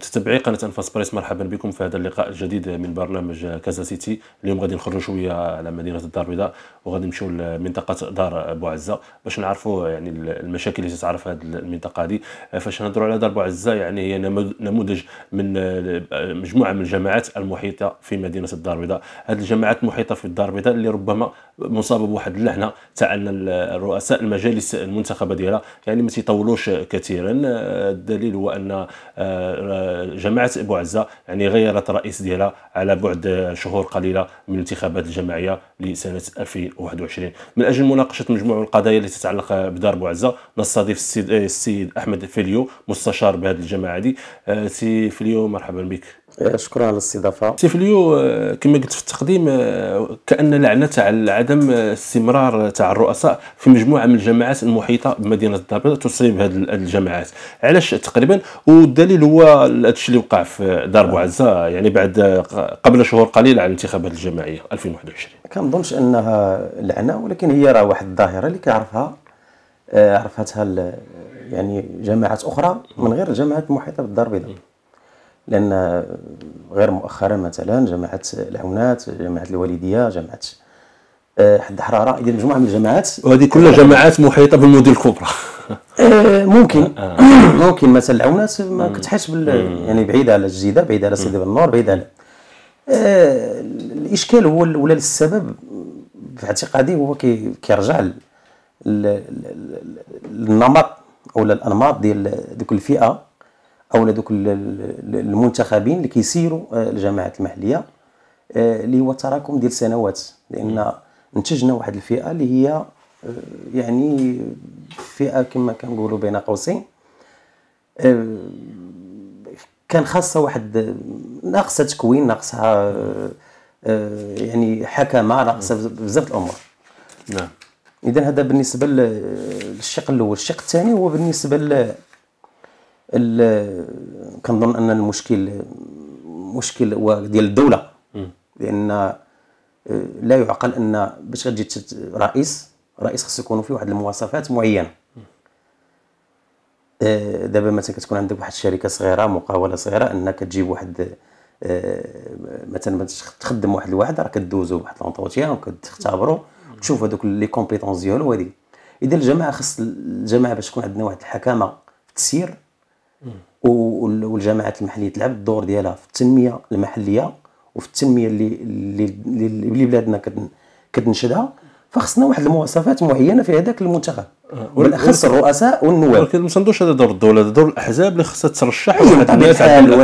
متتبعي قناه انفاس بريس مرحبا بكم في هذا اللقاء الجديد من برنامج كازا سيتي اليوم غادي نخرجوا شويه على مدينه الدار البيضاء وغادي نمشيو لمنطقه دار بو عزه باش نعرفوا يعني المشاكل اللي تتعرف هذه المنطقه هذه فاش نهضروا على دار بو عزه يعني هي نموذج من مجموعه من الجماعات المحيطه في مدينه الدار البيضاء هذه الجماعات المحيطه في الدار البيضاء اللي ربما مصابه بواحد اللحنة تاع ان الرؤساء المجالس المنتخبه ديالها يعني ما تيطولوش كثيرا آه، الدليل هو ان آه، جماعه ابو عزه يعني غيرت الرئيس ديالها على بعد شهور قليله من الانتخابات الجماعيه لسنه 2021 من اجل مناقشه مجموع القضايا التي تتعلق بدار ابو عزه نستضيف السيد السيد احمد فيليو مستشار بهذه الجماعه دي آه، سي فيليو مرحبا بك آه، شكرا على الاستضافه سيف ليو آه، كما قلت في التقديم آه، كان لعنه على عدم استمرار تاع الرؤساء في مجموعه من الجماعات المحيطه بمدينه الدار البيضاء تصيب هذه الجماعات علاش تقريبا والدليل هو هذا اللي وقع في دار بوعزه يعني بعد قبل شهور قليله على الانتخابات الجماعيه 2021 كنظنش انها لعنه ولكن هي راه واحد الظاهره اللي كيعرفها عرفتها يعني جماعات اخرى من غير الجماعات المحيطه بالدار البيضاء لان غير مؤخرا مثلا جامعه العونات جامعه الوالديه جامعه آه، حد الحراره اذا مجموعه من الجامعات وهذه كلها آه، جامعات محيطه بالمدن الكبرى آه، ممكن ممكن مثلا العونات ما كتحش بال يعني بعيده على الجيده بعيده على سيدي بنور بعيده على الاشكال هو ولا السبب في اعتقادي هو كيرجع للنمط او الانماط ديال ديك الفئه او دوك المنتخبين اللي كيسيروا آه، الجماعات المحليه آه، اللي هو تراكم ديال سنوات لان نتجنا واحد الفئه اللي هي آه، يعني فئه كما كنقولوا بين قوسين كان خاصه واحد ناقصه تكوين ناقصها يعني حكمه ناقصه بزاف الامور نعم اذا هذا بالنسبه للشق الاول الشق الثاني هو بالنسبه كنظن ان المشكل مشكل ديال الدوله لان آه، لا يعقل ان باش غتجي رئيس رئيس خصو يكونوا فيه واحد المواصفات معينه آه، دابا مثلا كتكون عندك واحد الشركه صغيره مقاوله صغيره انك تجيب واحد آه، مثلا تخدم واحد الواحد راه كدوزو بواحد لونطوتيان وكتختبرو تشوف هذوك لي كومبيتونس ديالو وهذه اذا الجماعه خص الجماعه باش تكون عندنا واحد الحكامه في التسيير والجماعات المحليه تلعب الدور ديالها في التنميه المحليه وفي التنميه اللي اللي اللي بلادنا كتنشدها فخصنا واحد المواصفات معينه في هذاك المنتخب بالاخص آه، الرؤساء والنواب ولكن ما تنظنش هذا دور الدوله هذا دور الاحزاب اللي خصها ترشح أيوة، واحد الناس عندهم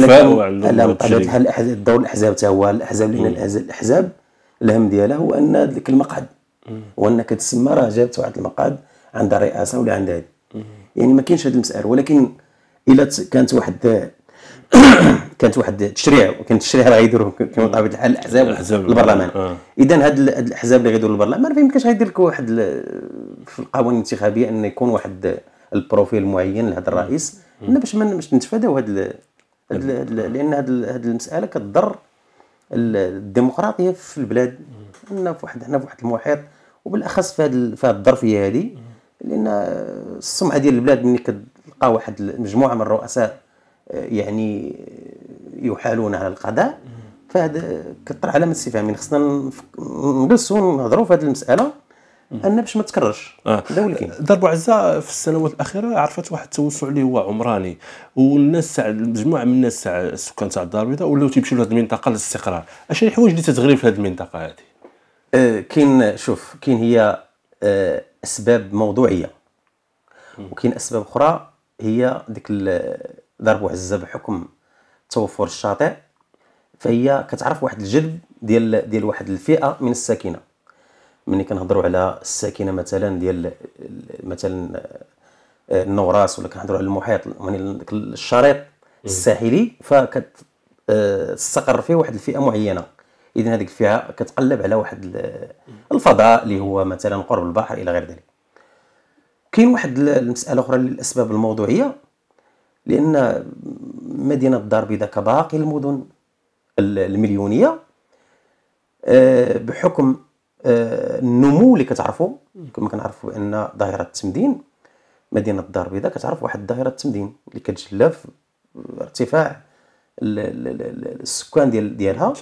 لا بطبيعه الحال دور الاحزاب حتى هو الاحزاب لان الاحزاب الهم ديالها هو ان ذاك المقعد وان كتسمى راه جابت واحد المقعد عندها رئاسه ولا عندها يعني ما كاينش هذه المساله ولكن الا كانت واحد كانت واحد التشريع وكان التشريع راه غيديروه كما طبيعه الحال الاحزاب البرلمان آه. اذا هاد الاحزاب اللي غيديروا البرلمان ما يمكنش غيدير لك واحد في القوانين الانتخابيه ان يكون واحد البروفيل معين لهذا الرئيس باش باش باش نتفاداو هاد لان هاد هاد المساله كتضر الديمقراطيه في البلاد حنا في واحد حنا في واحد المحيط وبالاخص في هاد في هاد الظرفيه هذه لان السمعه ديال البلاد ملي تبقى واحد مجموعه من الرؤساء آه، يعني آه، يحالون على القضاء فهذا كثر علامه استفهام يعني خصنا نجلسوا ونهضروا في هذه المساله ان باش ما تكررش آه. درب عزه في السنوات الاخيره عرفت واحد التوسع اللي هو عمراني والناس مجموعه من الناس تاع السكان تاع الدار البيضاء ولاو تيمشيو لهذه المنطقه للاستقرار اش الحوايج اللي تتغري في هذه المنطقه هذه آه كاين شوف كاين هي آه اسباب موضوعيه وكاين اسباب اخرى هي ديك ضرب وعزه بحكم توفر الشاطئ فهي كتعرف واحد الجذب ديال ديال واحد الفئه من الساكنه ملي كنهضروا على الساكنه مثلا ديال مثلا آه، النوراس ولا كنهضروا على المحيط يعني الشريط الساحلي فكت استقر آه، فيه واحد الفئه معينه اذا هذيك الفئه كتقلب على واحد الفضاء اللي هو مثلا قرب البحر الى غير ذلك كاين واحد المساله اخرى للاسباب الموضوعيه لان مدينه الدار البيضاء كباقي المدن المليونيه آه، بحكم آه، النمو اللي كتعرفوا كما كنعرفوا بان ظاهره التمدين مدينه الدار البيضاء كتعرف واحد ظاهره التمدين اللي كتجلى في ارتفاع السكان ديال ديالها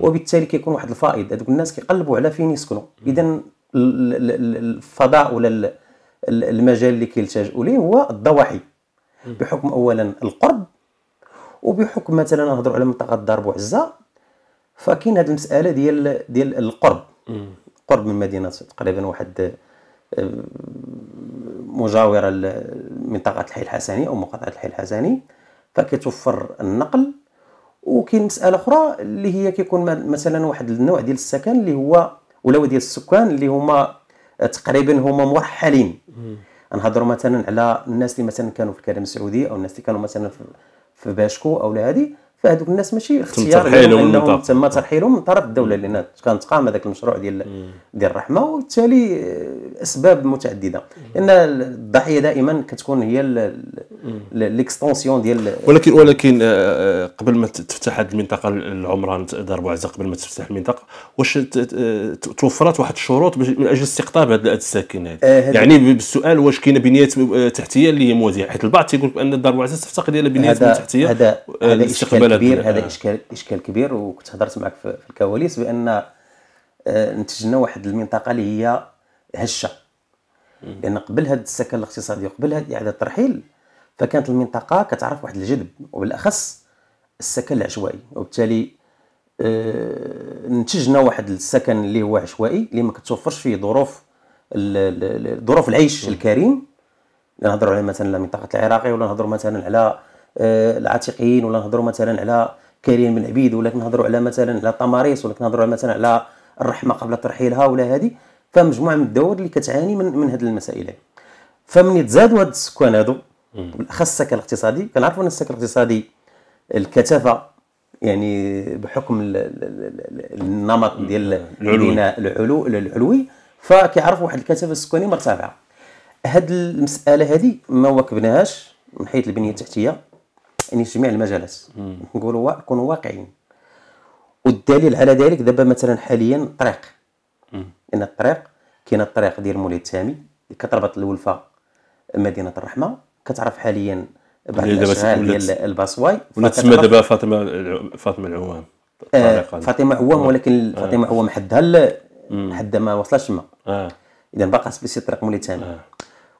وبالتالي كيكون واحد الفائض هذوك الناس كيقلبوا على فين يسكنوا اذا الفضاء ولا المجال اللي كيلتجؤوا ليه هو الضواحي بحكم اولا القرب وبحكم مثلا نهضروا على منطقه دار بوعزه فكاين هذه المساله ديال ديال القرب قرب من مدينه تقريبا واحد آه، مجاوره لمنطقه الحي الحسني او مقاطعه الحي الحسني فكيتوفر النقل وكاين مساله اخرى اللي هي كيكون مثلا واحد النوع ديال السكن اللي هو ولا ديال السكان اللي هما تقريبا هما مرحلين نهضروا مثلا على الناس اللي مثلا كانوا في الكريم السعودي او الناس اللي كانوا مثلا في باشكو او لهذه فهذوك الناس ماشي اختيار تم ترحيلهم من طرف الدوله لان كانت قام هذاك المشروع ديال ديال الرحمه وبالتالي آه، اسباب متعدده لان الضحيه دائما كتكون هي ليكستونسيون ديال ولكن ولكن آه، آه، قبل ما تفتح هذه المنطقه العمران دار بوعزه قبل ما تفتح المنطقه واش توفرت واحد الشروط من اجل استقطاب هذا الساكن يعني بالسؤال واش كاينه بنيات تحتيه اللي هي موازيه حيت البعض تيقول لك دار بوعزه تفتقد الى بنيات تحتيه هذا هذا استقبال كبير هذا آه. اشكال اشكال كبير وكنت هضرت معك في الكواليس بان آه، نتجنا واحد المنطقه اللي هي هشه لان قبل هذا السكن الاقتصادي وقبل هذا اعاده الترحيل فكانت المنطقه كتعرف واحد الجذب وبالاخص السكن العشوائي وبالتالي آه، نتجنا واحد السكن اللي هو عشوائي اللي ما كتوفرش فيه ظروف ظروف العيش الكريم نهضروا على مثلا منطقه العراقي ولا نهضروا مثلا على آه، العتيقيين ولا نهضروا مثلا على كريم بن عبيد ولا كنهضروا على مثلا على طماريس ولا كنهضروا مثلا على الرحمه قبل ترحيلها ولا هذه فمجموعه من الدوائر اللي كتعاني من من هذه المسائل فمن تزادوا هاد السكان هادو بالاخص السكن الاقتصادي كنعرفوا ان السكن الاقتصادي الكثافه يعني بحكم النمط ديال البناء العلو العلوي فكيعرفوا واحد الكثافه السكانيه مرتفعه هاد المساله هذه ما واكبناهاش من حيث البنيه التحتيه يعني جميع المجالات نقولوا كونوا واقعيين والدليل على ذلك دابا مثلا حاليا الطريق ان الطريق كاين الطريق ديال مولاي التامي اللي كتربط الولفه مدينه الرحمه كتعرف حاليا بعض الاشغال ديال الباصواي ولات تسمى دابا فاطمه فاطمه العوام آه فاطمه عوام آه. ولكن آه. فاطمه عوام حدها حد ما وصلش تما آه. اذا باقا سبيسي طريق مولاي التامي آه.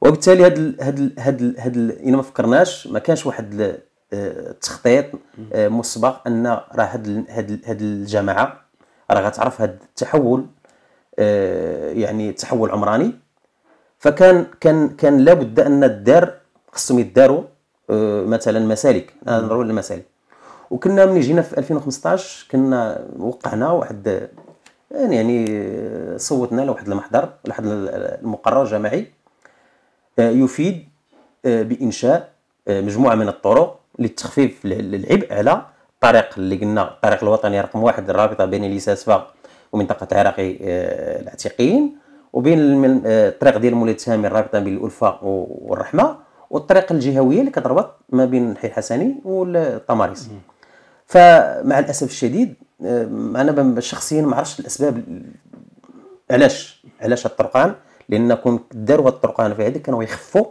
وبالتالي هاد هاد هاد ال هاد الا ما فكرناش ما كانش واحد تخطيط آه، مسبق ان راه هاد هاد الجماعه راه غتعرف هاد التحول آه، يعني تحول عمراني فكان كان كان لابد ان الدار خصهم يداروا آه، مثلا مسالك نهضروا على المسالك وكنا ملي جينا في 2015 كنا وقعنا واحد يعني يعني صوتنا لواحد المحضر لواحد المقرر جماعي يفيد بانشاء مجموعه من الطرق للتخفيف العبء على الطريق اللي قلنا الطريق الوطني رقم واحد الرابطه بين ليساسفا ومنطقه العراقي آه، العتيقيين وبين آه، الطريق ديال مولاي التهامي الرابطه بين الالفه والرحمه والطريق الجهويه اللي كتربط ما بين حي الحسني والطماريس فمع الاسف الشديد آه، انا شخصيا ما عرفتش الاسباب علاش علاش الطرقان لان كون داروا الطرقان في هذيك كانوا يخفوا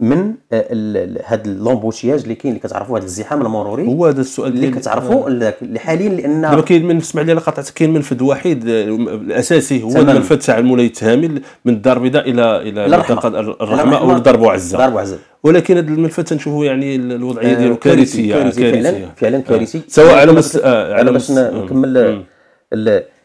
من هذا آه، اللومبوشياج اللي كاين اللي كتعرفوا هذا الزحام المروري هو هذا السؤال اللي كتعرفوا اللي آه. حاليا لان دابا كاين من سمع لي على كاين منفذ وحيد آه، الاساسي هو المنفذ تاع المولاي التهامي من الدار البيضاء الى الى الرحمه, الرحمة او الدرب وعزه درب وعزه ولكن هذا الملفت تنشوفوا يعني الوضعيه ديالو كارثيه كارثيه فعلا كارثي سواء على مس على باش نكمل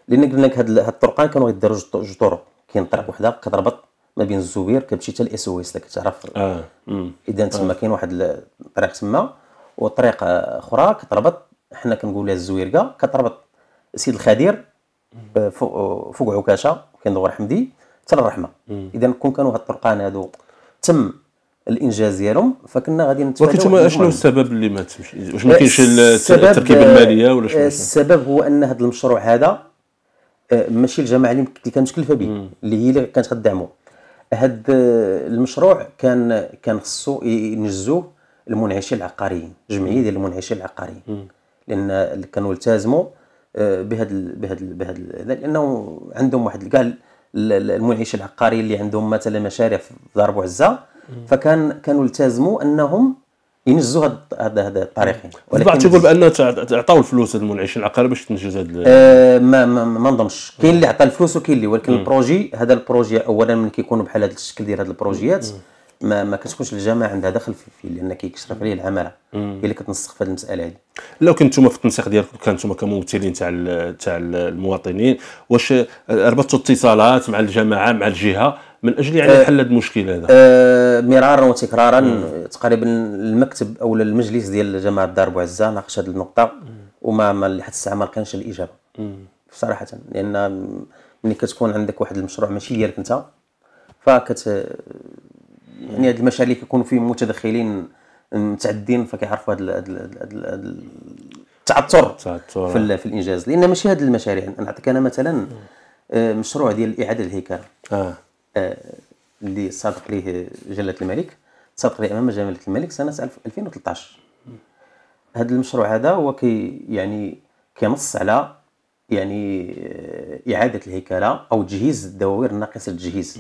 لان قلنا لك هاد الطرقان كانوا غيديروا جوج طرق كاين طرق وحده كتربط ما بين الزوير كتمشي حتى الاس او اس اللي كتعرف آه. اه اذا تما كاين واحد الطريق تما وطريق اخرى كتربط حنا لها الزويركه كتربط سيد الخدير فوق عكاشه دور حمدي حتى الرحمه اذا كون كانوا هاد الطرقان هادو تم الانجاز ديالهم فكنا غادي نتفاجئوا ولكن تما شنو السبب اللي ما تمشي واش ما كاينش التركيبه الماليه ولا شنو آه، السبب هو ان هذا المشروع هذا آه، ماشي الجماعه اللي كانت مكلفه به اللي هي اللي كانت غتدعمو هذا آه، المشروع كان كان خصو ينجزوه المنعشين العقاريين جمعيه ديال المنعشين العقاريين لان كانوا التزموا آه، بهذا بهذا بهذا لانه عندهم واحد كاع المنعشين العقاري اللي عندهم مثلا مشاريع في دار بوعزه فكان كانوا التزموا انهم ينزلوا هذا هذا هاد ولكن البعض تيقول بان عطاو الفلوس المنعشين العقاري باش تنجز هاد آه ما ما, ما نظنش كاين اللي عطى الفلوس وكاين اللي ولكن البروجي هذا البروجي اولا من كيكونوا بحال هذا الشكل ديال هاد البروجيات ما ما كتكونش الجامعه عندها دخل فيه لان كيكشرف عليه العماله هي اللي كتنسق في هذه المساله هذه لو كنتم في التنسيق ديالكم كنتم كممثلين تاع تاع المواطنين واش ربطتوا اتصالات مع الجماعه مع الجهه من اجل يعني آه، حل المشكل هذا آه مرارا وتكرارا مم. تقريبا المكتب او المجلس ديال جماعه دار بوعزه ناقش هذه النقطه وما ما لحد الساعه ما كانش الاجابه صراحه لان ملي كتكون عندك واحد المشروع ماشي ديالك انت فكت يعني هاد المشاريع اللي كيكونوا فيهم متدخلين متعدين فكيعرفوا هذا التعثر في, في الانجاز لان ماشي هاد المشاريع نعطيك انا مثلا آه، مشروع ديال اعاده الهيكله آه. آه، اللي صادق ليه جلاله الملك صادق ليه امام جلاله الملك سنه 2013 هذا المشروع هذا هو كي يعني كينص على يعني آه، اعاده الهيكله او تجهيز الدواوير الناقصه التجهيز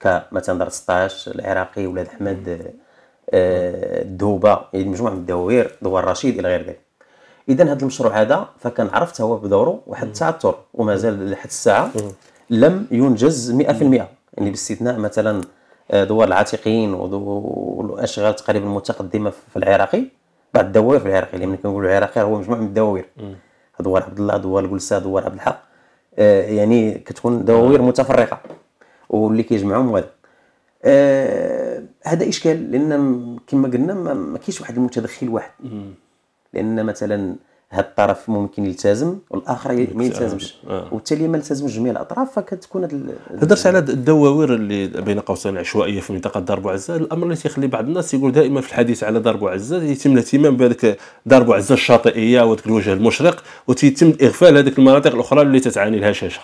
كمثلا دار 16 العراقي ولاد احمد آه، الدوبه يعني مجموعه من الدواوير دوار الرشيد الى غير ذلك اذا هذا المشروع هذا فكان عرفت هو بدوره واحد التعثر ومازال لحد الساعه لم ينجز 100% يعني باستثناء مثلا دول آه، العاتقين والاشغال تقريبا المتقدمه في العراقي بعض الدوائر في العراقي لان كنقول العراقي هو مجموعه من الدواوير دوار عبد الله دوار جلسه دوار عبد الحق آه، يعني كتكون دواوير متفرقه واللي كيجمعهم هذا آه، هذا اشكال لان كما قلنا ما كاينش واحد المتدخل واحد لان مثلا هذا الطرف ممكن يلتزم والاخر ما يلتزمش آه. وبالتالي ما التزمش جميع الاطراف فكتكون هضرت على الدواوير اللي بين قوسين العشوائيه في منطقه دار بوعزه الامر اللي تيخلي بعض الناس يقول دائما في الحديث على دار بوعزه يتم الاهتمام بهذيك دار بوعزه الشاطئيه وذاك الوجه المشرق وتيتم اغفال هذيك المناطق الاخرى اللي تتعاني الهشاشه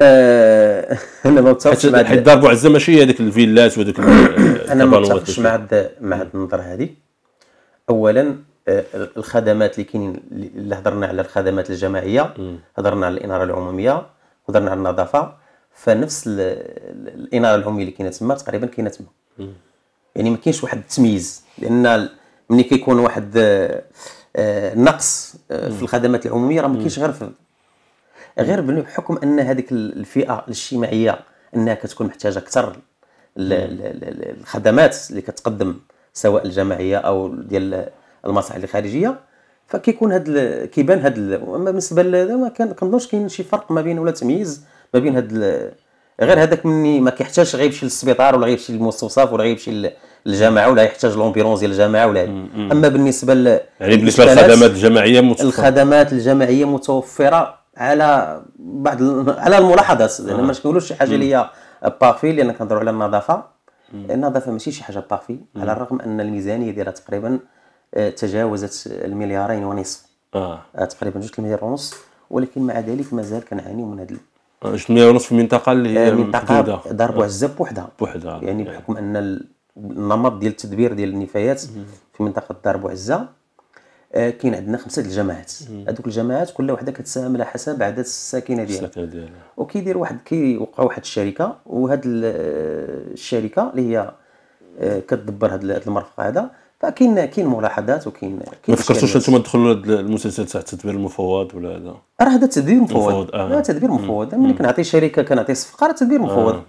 آه انا ما متفقش مع حيت دار بوعزه ماشي هذيك الفيلات وذاك انا ما متفقش مع مع النظره هذه اولا آه، الخدمات اللي كاينين اللي هضرنا على الخدمات الجماعيه هضرنا على الاناره العموميه هضرنا على النظافه فنفس الاناره العموميه اللي كاينه تما تقريبا كاينه تما يعني ما كاينش واحد التمييز لان ملي كيكون واحد آه، آه، نقص في الخدمات العموميه راه ما كاينش غير في غير بحكم ان هذيك الفئه الاجتماعيه انها كتكون محتاجه اكثر الخدمات اللي كتقدم سواء الجماعيه او ديال المصالح الخارجيه فكيكون هاد كيبان هاد اما بالنسبه لهذا ما كنظنش كاين شي فرق ما بين ولا تمييز ما بين هاد غير هذاك مني ما كيحتاجش غير يمشي للسبيطار ولا غير يمشي للمستوصف ولا غير يمشي للجامعه ولا يحتاج لومبيرونز ديال الجامعه ولا اما بالنسبه ل يعني بالنسبه للخدمات الجماعيه متوفره الخدمات الجماعيه متوفره على بعض على الملاحظات لان آه. ما نقولوش شي حاجه اللي هي بارفي لان كنهضروا على النظافه النظافه ماشي شي حاجه بارفي على الرغم ان الميزانيه ديالها تقريبا تجاوزت المليارين ونصف آه. آه، تقريبا جوج المليار ونص ولكن مع ذلك مازال كنعاني من هذا آه، جوج مليار ونصف في المنطقه اللي هي آه، منطقه دار بوعزه بوحدها بوحدها يعني إيه. بحكم ان النمط ديال التدبير ديال النفايات في منطقه دار بوعزه كاين عندنا خمسه الجماعات هذوك الجماعات كل وحده كتساهم على حسب عدد الساكنه ديالها الساكنه ديالها وكيدير واحد كيوقع واحد الشركه وهاد الشركه اللي هي كتدبر هاد المرفق هذا فكاين كاين ملاحظات وكاين ما فكرتوش انتم تدخلوا المسلسل تاع التدبير المفوض ولا هذا راه هذا تدبير مفوض اه تدبير مفوض ملي كنعطي شركه كنعطي صفقه راه تدبير آه. مفوض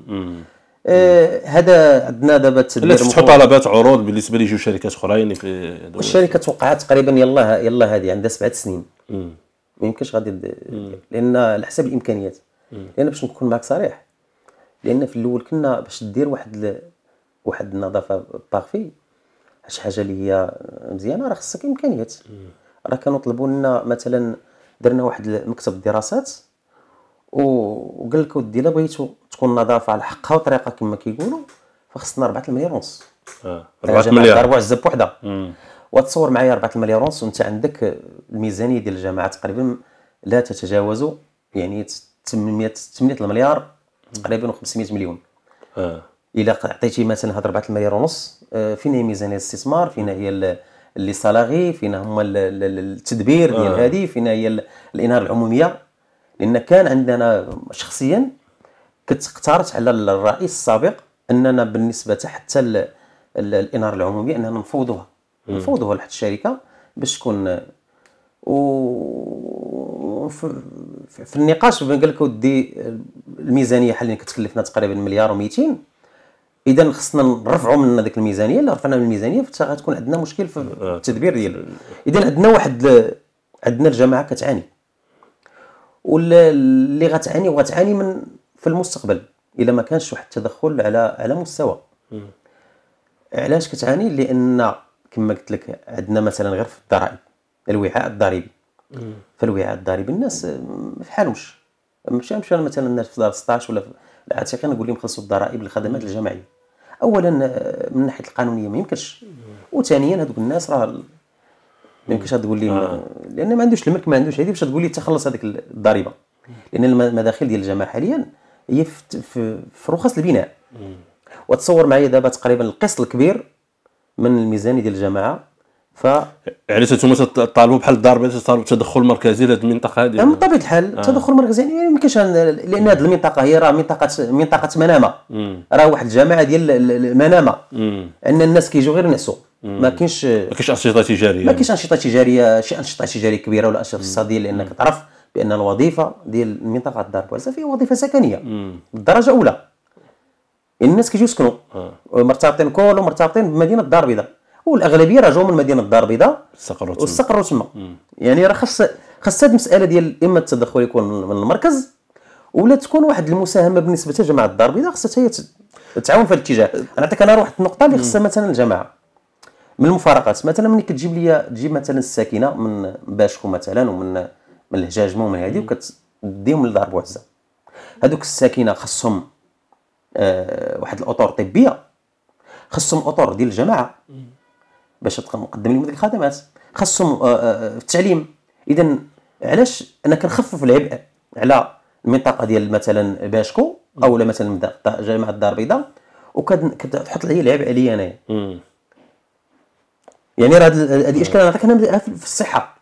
آه، هذا عندنا دابا التدبير لا فتحوا طلبات عروض بالنسبه لجوج شركات اخرين في الشركه توقعات تقريبا يلا يلا هذه عندها سبعة سنين ما يمكنش غادي لان على حساب الامكانيات لان باش نكون معك صريح لان في الاول كنا باش دير واحد واحد النظافه بارفي شي حاجه اللي هي مزيانه راه خصك امكانيات راه كانوا طلبوا لنا مثلا درنا واحد مكتب الدراسات وقال لك ودي الا بغيتو تكون نظافه على حقها وطريقه كما كيقولوا فخصنا 4 آه، مليار ونص 4 مليار 4 زب وحده وتصور معايا 4 مليار ونص وانت عندك الميزانيه ديال الجامعه تقريبا لا تتجاوز يعني 800 8 المليار تقريبا 500 مليون آه. الا عطيتي مثلا هاد 4 مليار ونص آه، فين هي ميزانيه الاستثمار فين هي اللي سالاري فين هما التدبير ديال آه. هذه فين هي الاناره العموميه لان كان عندنا شخصيا كنت اقترت على الرئيس السابق اننا بالنسبه حتى الاناره العموميه اننا نفوضوها نفوضوها لحد الشركه باش تكون و في النقاش قال لك ودي الميزانيه حاليا كتكلفنا تقريبا مليار و200 اذا خصنا نرفعوا من هذيك الميزانيه الا رفعنا من الميزانيه غتكون عندنا مشكل في التدبير ديال اذا عندنا واحد عندنا الجماعه كتعاني واللي غتعاني وغتعاني من في المستقبل الا ما كانش واحد التدخل على على مستوى علاش كتعاني لان كما قلت لك عندنا مثلا غير في الضرائب الوعاء الضريبي فالوعاء الضريبي الناس في حالهمش مشى مشى مثلا الناس في دار 16 ولا في العاتقين نقول لهم خلصوا الضرائب للخدمات الجماعيه اولا آه، من ناحيه القانونيه ما يمكنش وثانيا هذوك الناس راه ما يمكنش تقول لهم آه. لان ما عندوش الملك ما عندوش هذه باش تقول لي تخلص هذيك الضريبه لان المداخل ديال الجامعه حاليا هي في, في رخص البناء وتصور معايا دابا تقريبا القسط الكبير من الميزانيه ديال الجامعه ف يعني انتم تطالبوا بحال البيضاء تطالبوا بتدخل مركزي لهذه المنطقه هذه من طبيعه الحال التدخل آه. المركزي يعني ما يمكنش لان هذه المنطقه هي راه منطقه منطقه منامه راه واحد الجماعه ديال المنامه ان الناس كيجيو غير ينعسوا ما كاينش ما كاينش انشطه تجاريه ما كاينش انشطه تجاريه شي انشطه تجاريه كبيره ولا انشطه اقتصاديه لانك تعرف بان الوظيفه ديال منطقه الدار البيضاء هي وظيفه سكنيه بالدرجه الاولى الناس كيجيو يسكنوا آه. مرتبطين كلهم مرتبطين بمدينه الدار البيضاء والاغلبيه رجعوا من مدينه الدار البيضاء واستقروا تما واستقروا تما يعني راه خاص خاص هذه المساله ديال اما التدخل يكون من المركز ولا تكون واحد المساهمه بالنسبه لجماعه الدار البيضاء خاصها هي تعاون في هذا الاتجاه أه. نعطيك انا واحد النقطه اللي خصها مثلا الجماعه من المفارقات مثلا ملي كتجيب لي تجيب مثلا الساكنه من باشكو مثلا ومن من الهجاجمه ومن هذه وكتديهم لدار بوعزه هذوك الساكنه خصهم آه واحد الاطر طبيه خصهم اطر ديال الجماعه باش تبقى مقدم لهم الخدمات خاصهم آه، آه، آه، في التعليم اذا علاش انا كنخفف العبء على المنطقه ديال مثلا باشكو او مثلا جامعه الدار البيضاء وكتحط عليا العبء عليا انايا يعني راه هذه الاشكال نعطيك انا في الصحه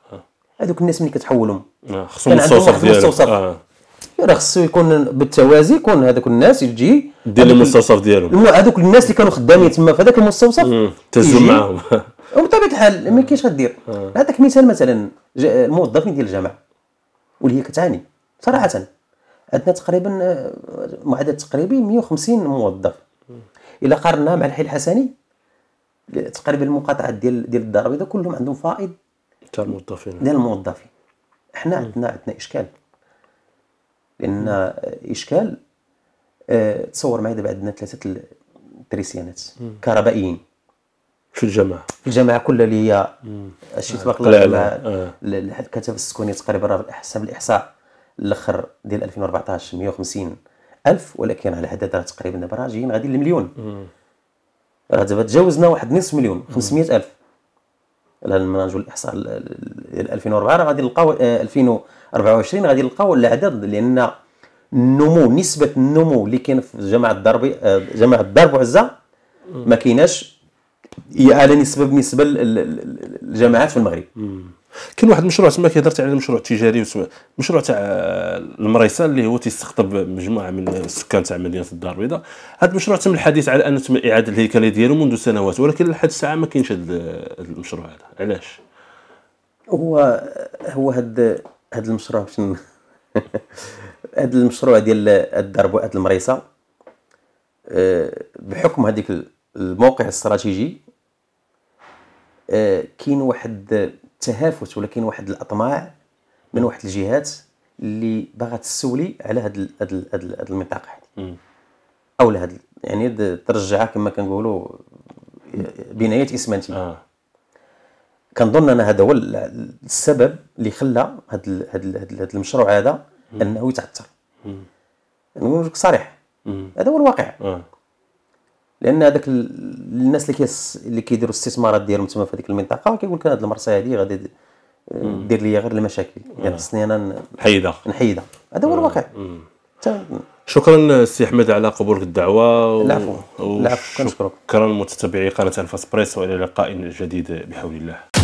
هذوك الناس ملي كتحولهم خصهم المستوصف ديالهم راه خصو يكون بالتوازي يكون هذوك الناس يجي دير المستوصف ديالهم هذوك الناس اللي كانوا خدامين تما في هذاك المستوصف تهزو معاهم وبطبيعه الحال ما كاينش غدير آه. نعطيك مثال مثلا الموظفين ديال الجامعه واللي هي كتعاني صراحه عندنا تقريبا آه، معدل تقريبي 150 موظف الا قارناها مع الحي الحسني تقريبا المقاطعات ديال ديال الدار البيضاء كلهم عندهم فائض تاع الموظفين ديال الموظفين احنا عندنا عندنا اشكال لان اشكال آه، تصور معي دابا عندنا ثلاثه التريسيانات كهربائيين في الجامعه في الجامعه كلها اللي هي الشيء تبارك الله آه. الكتف السكوني تقريبا حسب الاحصاء الاخر ديال 2014 150 الف ولكن على هذا راه تقريبا دابا راجعين غادي للمليون راه دابا تجاوزنا واحد نصف مليون 500 الف المناجم الاحصاء 2004 غادي نلقاو 2024 آه، غادي نلقاو الاعداد لان النمو نسبه النمو اللي كاين في جامعه الضرب آه، جامعه الدار بوعزه ما كايناش على نسبه بالنسبه للجامعات في المغرب كاين واحد المشروع تما كهضرتي على مشروع تجاري وسمع مشروع تاع المريسه اللي هو تيستقطب مجموعه من السكان تاع مدينه الدار البيضاء هذا المشروع تم الحديث على انه تم اعاده الهيكله ديالو منذ سنوات ولكن لحد الساعه ما كاينش هذا المشروع هذا علاش هو هو هاد هاد المشروع باش هاد المشروع ديال الدار بؤاد المريسه آه، بحكم هذيك الموقع الاستراتيجي آه، كاين واحد تهافت ولكن واحد الاطماع من واحد الجهات اللي باغا تستولي على هاد هاد هاد المنطقه هذه او لهاد يعني ترجعها كما كنقولوا بنايات اسمنتيه آه. كنظن ان هذا هو السبب اللي خلى هاد هاد المشروع هذا انه يتعثر نقول لك صريح هذا هو الواقع آه. لان هذاك الناس اللي كيس اللي كيديروا الاستثمارات ديالهم تما في هذيك المنطقه كيقول لك هذه المرسى هذه غادي دير لي غير المشاكل يعني خصني انا نحيدها نحيدها هذا هو الواقع شكرا سي احمد على قبولك الدعوه العفو العفو كنشكرك شكرا متتبعي قناه الفاس بريس والى لقاء جديد بحول الله